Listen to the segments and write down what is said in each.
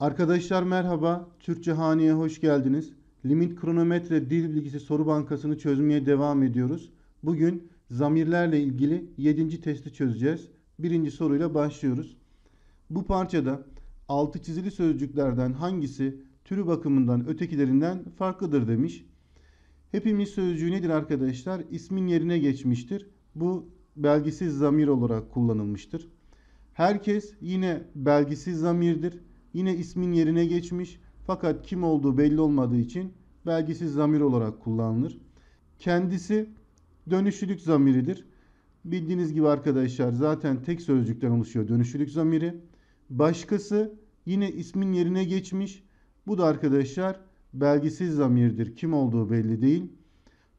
Arkadaşlar merhaba, Türkçe Hani'ye hoş geldiniz. Limit Kronometre Dil Bilgisi Soru Bankası'nı çözmeye devam ediyoruz. Bugün zamirlerle ilgili 7. testi çözeceğiz. Birinci soruyla başlıyoruz. Bu parçada altı çizili sözcüklerden hangisi türü bakımından ötekilerinden farklıdır demiş. Hepimiz sözcüğü nedir arkadaşlar? İsmin yerine geçmiştir. Bu belgisiz zamir olarak kullanılmıştır. Herkes yine belgisiz zamirdir Yine ismin yerine geçmiş fakat kim olduğu belli olmadığı için belgisiz zamir olarak kullanılır. Kendisi dönüşlülük zamiridir. Bildiğiniz gibi arkadaşlar zaten tek sözcükten oluşuyor dönüşlülük zamiri. Başkası yine ismin yerine geçmiş. Bu da arkadaşlar belgisiz zamirdir. Kim olduğu belli değil.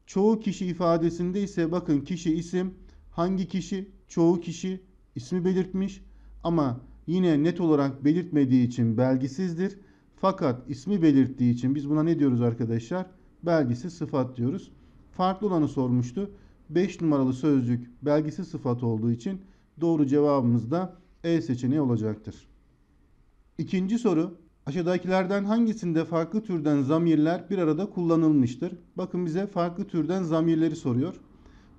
Çoğu kişi ifadesinde ise bakın kişi isim, hangi kişi, çoğu kişi ismi belirtmiş ama yine net olarak belirtmediği için belgisizdir. Fakat ismi belirttiği için biz buna ne diyoruz arkadaşlar? Belgisiz sıfat diyoruz. Farklı olanı sormuştu. 5 numaralı sözcük belgisiz sıfat olduğu için doğru cevabımız da E seçeneği olacaktır. İkinci soru. Aşağıdakilerden hangisinde farklı türden zamirler bir arada kullanılmıştır? Bakın bize farklı türden zamirleri soruyor.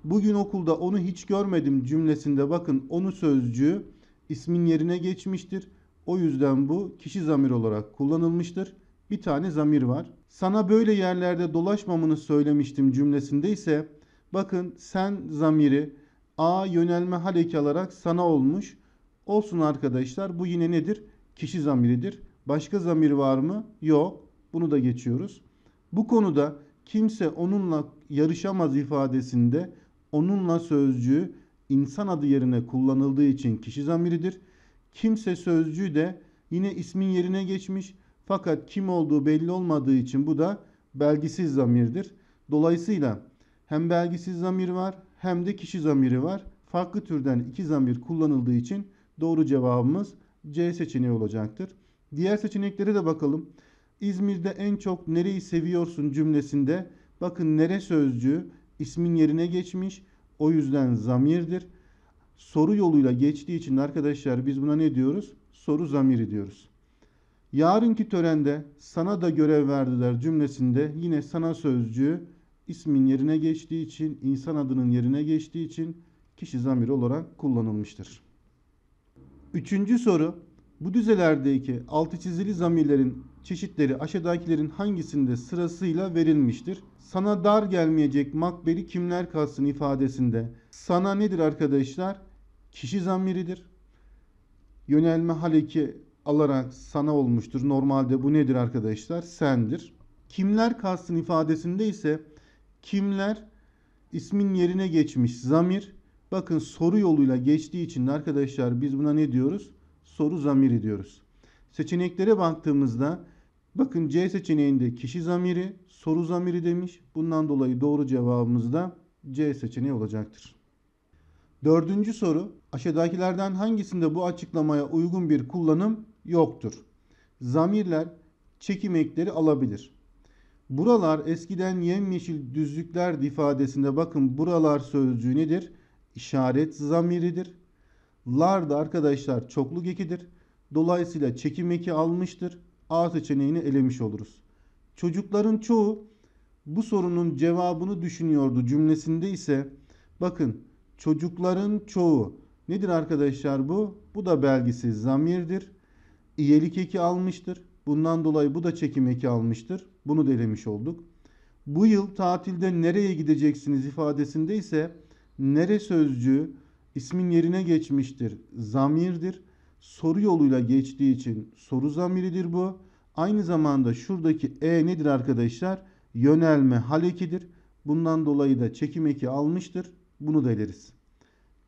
Bugün okulda onu hiç görmedim cümlesinde bakın onu sözcüğü ismin yerine geçmiştir. O yüzden bu kişi zamir olarak kullanılmıştır. Bir tane zamir var. Sana böyle yerlerde dolaşmamını söylemiştim cümlesinde ise bakın sen zamiri A yönelme haleki alarak sana olmuş. Olsun arkadaşlar bu yine nedir? Kişi zamiridir. Başka zamir var mı? Yok. Bunu da geçiyoruz. Bu konuda kimse onunla yarışamaz ifadesinde onunla sözcüğü insan adı yerine kullanıldığı için kişi zamiridir. Kimse sözcüğü de yine ismin yerine geçmiş fakat kim olduğu belli olmadığı için bu da belgisiz zamirdir. Dolayısıyla hem belgisiz zamir var hem de kişi zamiri var. Farklı türden iki zamir kullanıldığı için doğru cevabımız C seçeneği olacaktır. Diğer seçeneklere de bakalım. İzmir'de en çok nereyi seviyorsun cümlesinde bakın nere sözcüğü ismin yerine geçmiş o yüzden zamirdir. Soru yoluyla geçtiği için arkadaşlar biz buna ne diyoruz? Soru zamiri diyoruz. Yarınki törende sana da görev verdiler cümlesinde yine sana sözcüğü ismin yerine geçtiği için, insan adının yerine geçtiği için kişi zamiri olarak kullanılmıştır. Üçüncü soru, bu düzelerdeki altı çizili zamirlerin çeşitleri aşağıdakilerin hangisinde sırasıyla verilmiştir? sana dar gelmeyecek makberi kimler kalsın ifadesinde sana nedir arkadaşlar? Kişi zamiridir Yönelme haleki alarak sana olmuştur. Normalde bu nedir arkadaşlar? Sendir. Kimler kalsın ifadesinde ise kimler ismin yerine geçmiş zamir. Bakın soru yoluyla geçtiği için arkadaşlar biz buna ne diyoruz? Soru zamiri diyoruz. Seçeneklere baktığımızda bakın C seçeneğinde kişi zamiri, soru zamiri demiş. Bundan dolayı doğru cevabımız da C seçeneği olacaktır. Dördüncü soru aşağıdakilerden hangisinde bu açıklamaya uygun bir kullanım yoktur? Zamirler çekim ekleri alabilir. Buralar eskiden yemyeşil düzlükler ifadesinde bakın buralar sözcüğü nedir? İşaret zamiridir. Lar da arkadaşlar çokluk ekidir. Dolayısıyla çekim eki almıştır. A seçeneğini elemiş oluruz. Çocukların çoğu bu sorunun cevabını düşünüyordu cümlesinde ise bakın çocukların çoğu nedir arkadaşlar bu? Bu da belgisiz zamirdir. İyelik eki almıştır. Bundan dolayı bu da çekim eki almıştır. Bunu delemiş olduk. Bu yıl tatilde nereye gideceksiniz ifadesinde ise nere sözcüğü ismin yerine geçmiştir. Zamirdir. Soru yoluyla geçtiği için soru zamiridir bu. Aynı zamanda şuradaki E nedir arkadaşlar? Yönelme hal ekidir. Bundan dolayı da çekim eki almıştır. Bunu da eleriz.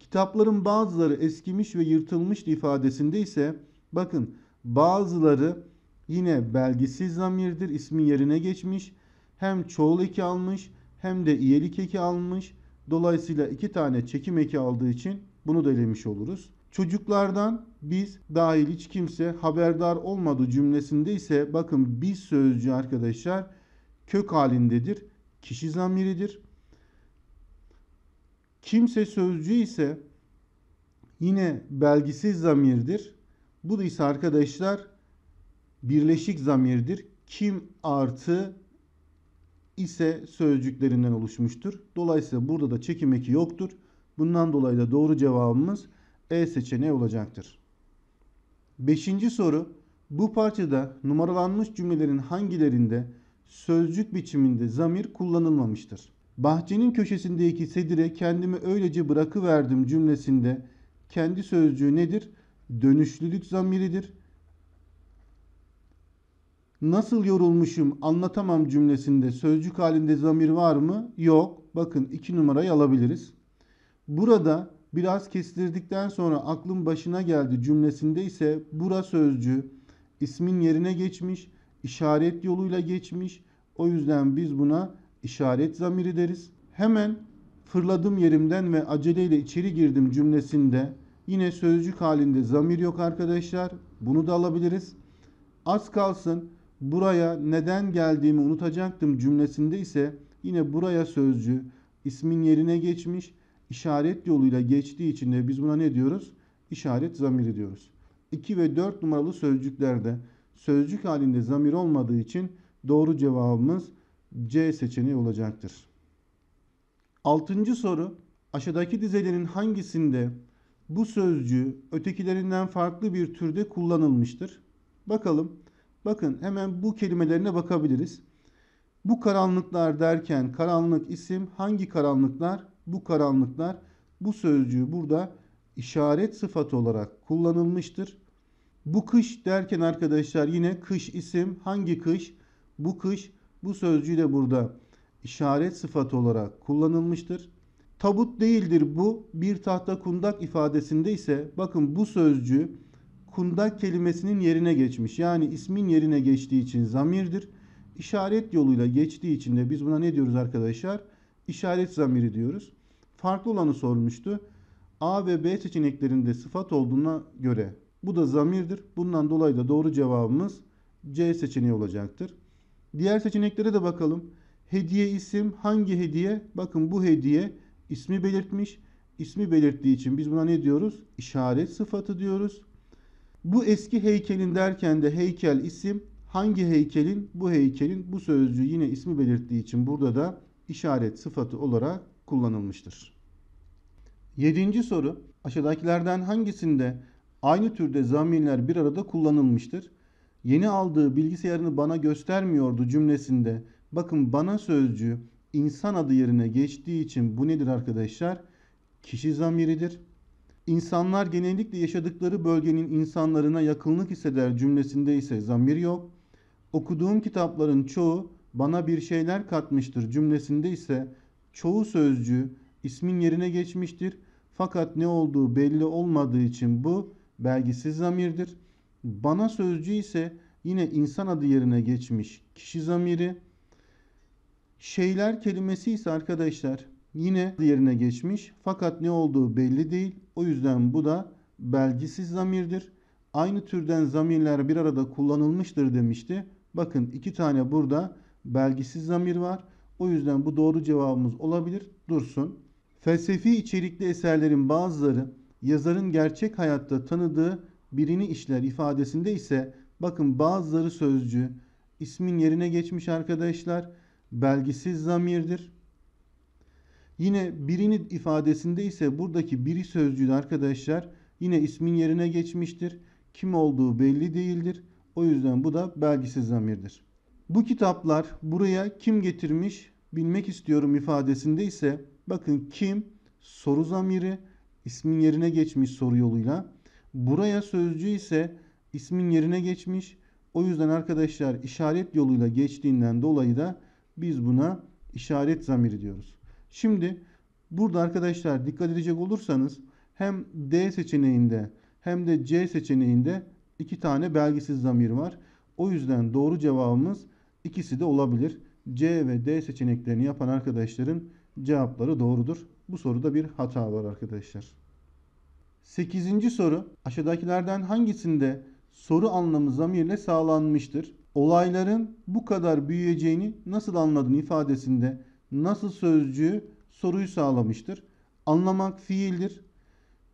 Kitapların bazıları eskimiş ve yırtılmış ifadesinde ise bakın bazıları yine belgisiz zamirdir. ismin yerine geçmiş. Hem çoğul eki almış hem de iyelik eki almış. Dolayısıyla iki tane çekim eki aldığı için bunu da elemiş oluruz. Çocuklardan biz dahil hiç kimse haberdar olmadı cümlesinde ise bakın biz sözcüğü arkadaşlar kök halindedir. Kişi zamiridir. Kimse sözcüğü ise yine belgisiz zamirdir. Bu da ise arkadaşlar birleşik zamirdir. Kim artı ise sözcüklerinden oluşmuştur. Dolayısıyla burada da çekim eki yoktur. Bundan dolayı da doğru cevabımız e seçeneği olacaktır. Beşinci soru bu parçada numaralanmış cümlelerin hangilerinde sözcük biçiminde zamir kullanılmamıştır? Bahçenin köşesindeki sedire kendimi öylece bırakıverdim cümlesinde kendi sözcüğü nedir? Dönüşlülük zamiridir. Nasıl yorulmuşum anlatamam cümlesinde sözcük halinde zamir var mı? Yok. Bakın iki numarayı alabiliriz. Burada Biraz kestirdikten sonra aklım başına geldi cümlesinde ise bura sözcü ismin yerine geçmiş, işaret yoluyla geçmiş. O yüzden biz buna işaret zamiri deriz. Hemen fırladım yerimden ve aceleyle içeri girdim cümlesinde yine sözcük halinde zamir yok arkadaşlar. Bunu da alabiliriz. Az kalsın buraya neden geldiğimi unutacaktım cümlesinde ise yine buraya sözcü ismin yerine geçmiş işaret yoluyla geçtiği için de biz buna ne diyoruz? İşaret zamiri diyoruz. 2 ve 4 numaralı sözcüklerde sözcük halinde zamir olmadığı için doğru cevabımız C seçeneği olacaktır. Altıncı soru aşağıdaki dizelerin hangisinde bu sözcüğü ötekilerinden farklı bir türde kullanılmıştır? Bakalım. Bakın hemen bu kelimelerine bakabiliriz. Bu karanlıklar derken karanlık isim hangi karanlıklar? bu karanlıklar bu sözcüğü burada işaret sıfatı olarak kullanılmıştır. Bu kış derken arkadaşlar yine kış isim hangi kış? Bu kış bu sözcüğü de burada işaret sıfatı olarak kullanılmıştır. Tabut değildir bu bir tahta kundak ifadesinde ise bakın bu sözcü kundak kelimesinin yerine geçmiş. Yani ismin yerine geçtiği için zamirdir. İşaret yoluyla geçtiği için de biz buna ne diyoruz arkadaşlar? İşaret zamiri diyoruz farklı olanı sormuştu. A ve B seçeneklerinde sıfat olduğuna göre bu da zamirdir. Bundan dolayı da doğru cevabımız C seçeneği olacaktır. Diğer seçeneklere de bakalım. Hediye isim hangi hediye? Bakın bu hediye ismi belirtmiş. İsmi belirttiği için biz buna ne diyoruz? İşaret sıfatı diyoruz. Bu eski heykelin derken de heykel isim hangi heykelin? Bu heykelin bu sözcüğü yine ismi belirttiği için burada da işaret sıfatı olarak kullanılmıştır. 7. soru aşağıdakilerden hangisinde aynı türde zamirler bir arada kullanılmıştır? Yeni aldığı bilgisayarını bana göstermiyordu cümlesinde bakın bana sözcüğü insan adı yerine geçtiği için bu nedir arkadaşlar? Kişi zamiridir. İnsanlar genellikle yaşadıkları bölgenin insanlarına yakınlık hisseder cümlesinde ise zamir yok. Okuduğum kitapların çoğu bana bir şeyler katmıştır cümlesinde ise Çoğu sözcü ismin yerine geçmiştir. Fakat ne olduğu belli olmadığı için bu belgisiz zamirdir. Bana sözcü ise yine insan adı yerine geçmiş kişi zamiri. Şeyler kelimesi ise arkadaşlar yine yerine geçmiş fakat ne olduğu belli değil. O yüzden bu da belgisiz zamirdir. Aynı türden zamirler bir arada kullanılmıştır demişti. Bakın iki tane burada belgisiz zamir var. O yüzden bu doğru cevabımız olabilir. Dursun. Felsefi içerikli eserlerin bazıları yazarın gerçek hayatta tanıdığı birini işler ifadesinde ise bakın bazıları sözcü, ismin yerine geçmiş arkadaşlar, belgisiz zamirdir. Yine birini ifadesinde ise buradaki biri sözcüğü arkadaşlar yine ismin yerine geçmiştir. Kim olduğu belli değildir. O yüzden bu da belgisiz zamirdir. Bu kitaplar buraya kim getirmiş bilmek istiyorum ifadesinde ise bakın kim soru zamiri ismin yerine geçmiş soru yoluyla. Buraya sözcüğü ise ismin yerine geçmiş. O yüzden arkadaşlar işaret yoluyla geçtiğinden dolayı da biz buna işaret zamiri diyoruz. Şimdi burada arkadaşlar dikkat edecek olursanız hem D seçeneğinde hem de C seçeneğinde iki tane belgisiz zamir var. O yüzden doğru cevabımız ikisi de olabilir. C ve D seçeneklerini yapan arkadaşların cevapları doğrudur. Bu soruda bir hata var arkadaşlar. 8. soru aşağıdakilerden hangisinde soru anlamı zamirle sağlanmıştır? Olayların bu kadar büyüyeceğini nasıl anladın ifadesinde nasıl sözcüğü soruyu sağlamıştır? Anlamak fiildir.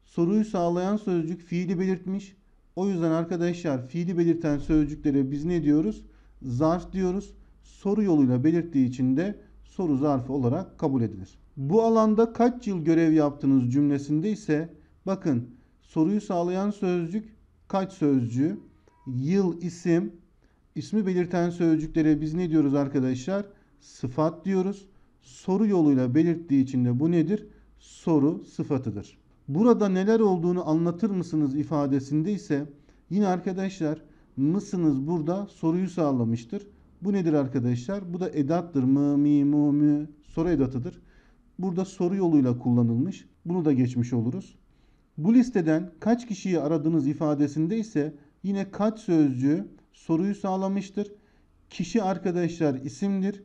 Soruyu sağlayan sözcük fiili belirtmiş. O yüzden arkadaşlar fiili belirten sözcüklere biz ne diyoruz? Zarf diyoruz soru yoluyla belirttiği için de soru zarfı olarak kabul edilir. Bu alanda kaç yıl görev yaptınız cümlesinde ise bakın soruyu sağlayan sözcük kaç sözcüğü, yıl isim, ismi belirten sözcüklere biz ne diyoruz arkadaşlar? Sıfat diyoruz. Soru yoluyla belirttiği için de bu nedir? Soru sıfatıdır. Burada neler olduğunu anlatır mısınız ifadesinde ise yine arkadaşlar mısınız burada soruyu sağlamıştır bu nedir arkadaşlar? Bu da edattır. Mı, mi, mu, mü soru edatıdır. Burada soru yoluyla kullanılmış. Bunu da geçmiş oluruz. Bu listeden kaç kişiyi aradığınız ifadesinde ise yine kaç sözcü soruyu sağlamıştır. Kişi arkadaşlar isimdir.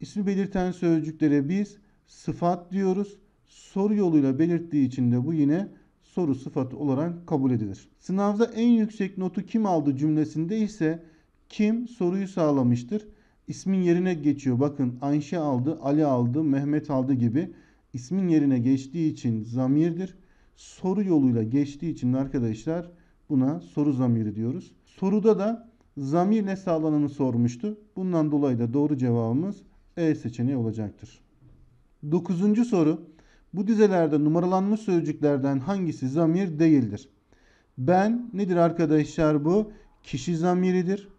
İsmi belirten sözcüklere biz sıfat diyoruz. Soru yoluyla belirttiği için de bu yine soru sıfatı olarak kabul edilir. Sınavda en yüksek notu kim aldı cümlesinde ise kim soruyu sağlamıştır? İsmin yerine geçiyor. Bakın Ayşe aldı, Ali aldı, Mehmet aldı gibi ismin yerine geçtiği için zamirdir. Soru yoluyla geçtiği için arkadaşlar buna soru zamiri diyoruz. Soruda da zamirle sağlananı sormuştu. Bundan dolayı da doğru cevabımız E seçeneği olacaktır. Dokuzuncu soru. Bu dizelerde numaralanmış sözcüklerden hangisi zamir değildir? Ben nedir arkadaşlar bu? Kişi zamiridir.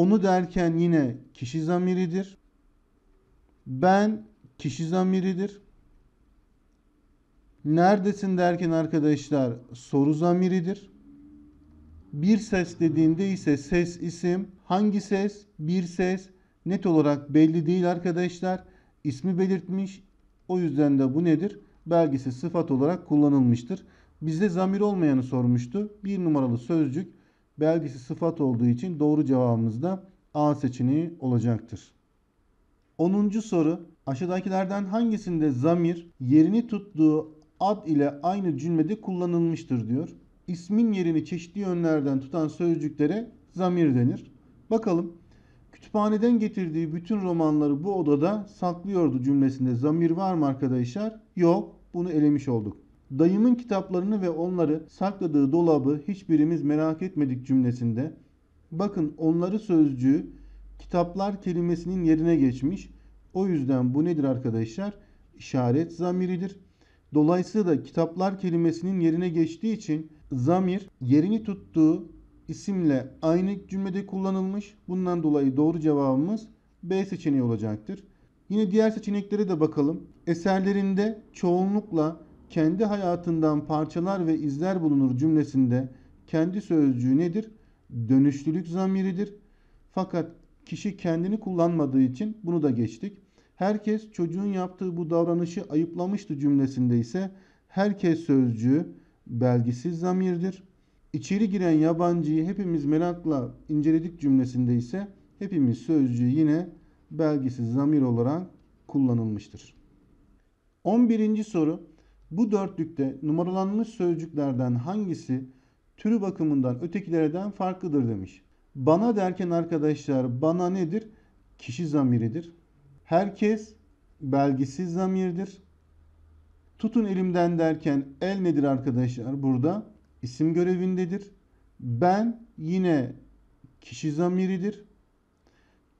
Onu derken yine kişi zamiridir. Ben kişi zamiridir. Neredesin derken arkadaşlar soru zamiridir. Bir ses dediğinde ise ses isim. Hangi ses? Bir ses. Net olarak belli değil arkadaşlar. İsmi belirtmiş. O yüzden de bu nedir? Belgesi sıfat olarak kullanılmıştır. Bize zamir olmayanı sormuştu. Bir numaralı sözcük belgesi sıfat olduğu için doğru cevabımız da A seçeneği olacaktır. 10. soru aşağıdakilerden hangisinde zamir yerini tuttuğu ad ile aynı cümlede kullanılmıştır diyor. İsmin yerini çeşitli yönlerden tutan sözcüklere zamir denir. Bakalım kütüphaneden getirdiği bütün romanları bu odada saklıyordu cümlesinde zamir var mı arkadaşlar? Yok bunu elemiş olduk. Dayımın kitaplarını ve onları sakladığı dolabı hiçbirimiz merak etmedik cümlesinde. Bakın onları sözcüğü kitaplar kelimesinin yerine geçmiş. O yüzden bu nedir arkadaşlar? İşaret zamiridir. Dolayısıyla kitaplar kelimesinin yerine geçtiği için zamir yerini tuttuğu isimle aynı cümlede kullanılmış. Bundan dolayı doğru cevabımız B seçeneği olacaktır. Yine diğer seçeneklere de bakalım. Eserlerinde çoğunlukla kendi hayatından parçalar ve izler bulunur cümlesinde kendi sözcüğü nedir? Dönüşlülük zamiridir. Fakat kişi kendini kullanmadığı için bunu da geçtik. Herkes çocuğun yaptığı bu davranışı ayıplamıştı cümlesinde ise herkes sözcüğü belgisiz zamirdir. İçeri giren yabancıyı hepimiz merakla inceledik cümlesinde ise hepimiz sözcüğü yine belgisiz zamir olarak kullanılmıştır. 11. soru bu dörtlükte numaralanmış sözcüklerden hangisi türü bakımından ötekilerden farklıdır demiş. Bana derken arkadaşlar bana nedir? Kişi zamiridir. Herkes belgisiz zamirdir. Tutun elimden derken el nedir arkadaşlar? Burada isim görevindedir. Ben yine kişi zamiridir.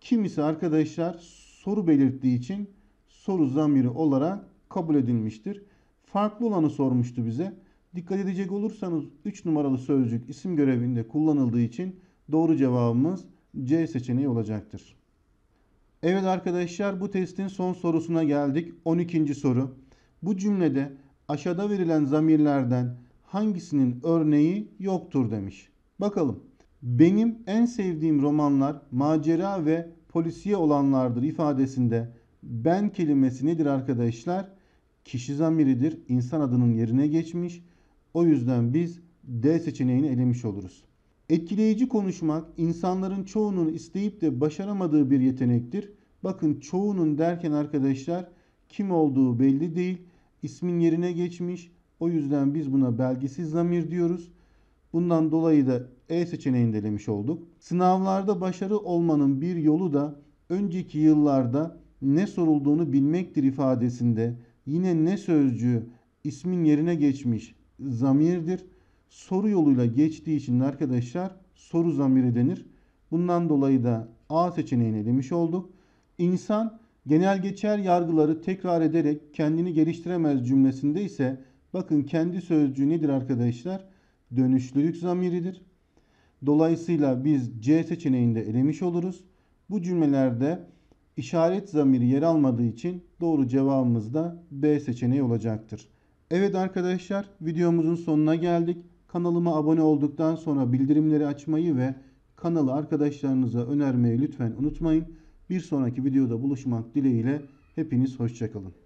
Kim ise arkadaşlar soru belirttiği için soru zamiri olarak kabul edilmiştir farklı olanı sormuştu bize. Dikkat edecek olursanız 3 numaralı sözcük isim görevinde kullanıldığı için doğru cevabımız C seçeneği olacaktır. Evet arkadaşlar bu testin son sorusuna geldik. 12. soru. Bu cümlede aşağıda verilen zamirlerden hangisinin örneği yoktur demiş. Bakalım. Benim en sevdiğim romanlar macera ve polisiye olanlardır ifadesinde ben kelimesi nedir arkadaşlar? kişi zamiridir. İnsan adının yerine geçmiş. O yüzden biz D seçeneğini elemiş oluruz. Etkileyici konuşmak insanların çoğunun isteyip de başaramadığı bir yetenektir. Bakın çoğunun derken arkadaşlar kim olduğu belli değil. İsmin yerine geçmiş. O yüzden biz buna belgisiz zamir diyoruz. Bundan dolayı da E seçeneğini delemiş olduk. Sınavlarda başarı olmanın bir yolu da önceki yıllarda ne sorulduğunu bilmektir ifadesinde Yine ne sözcüğü ismin yerine geçmiş zamirdir. Soru yoluyla geçtiği için arkadaşlar soru zamiri denir. Bundan dolayı da A seçeneğine demiş olduk. İnsan genel geçer yargıları tekrar ederek kendini geliştiremez cümlesinde ise bakın kendi sözcüğü nedir arkadaşlar? Dönüşlülük zamiridir. Dolayısıyla biz C seçeneğinde elemiş oluruz. Bu cümlelerde işaret zamiri yer almadığı için doğru cevabımız da B seçeneği olacaktır. Evet arkadaşlar videomuzun sonuna geldik. Kanalıma abone olduktan sonra bildirimleri açmayı ve kanalı arkadaşlarınıza önermeyi lütfen unutmayın. Bir sonraki videoda buluşmak dileğiyle hepiniz hoşçakalın.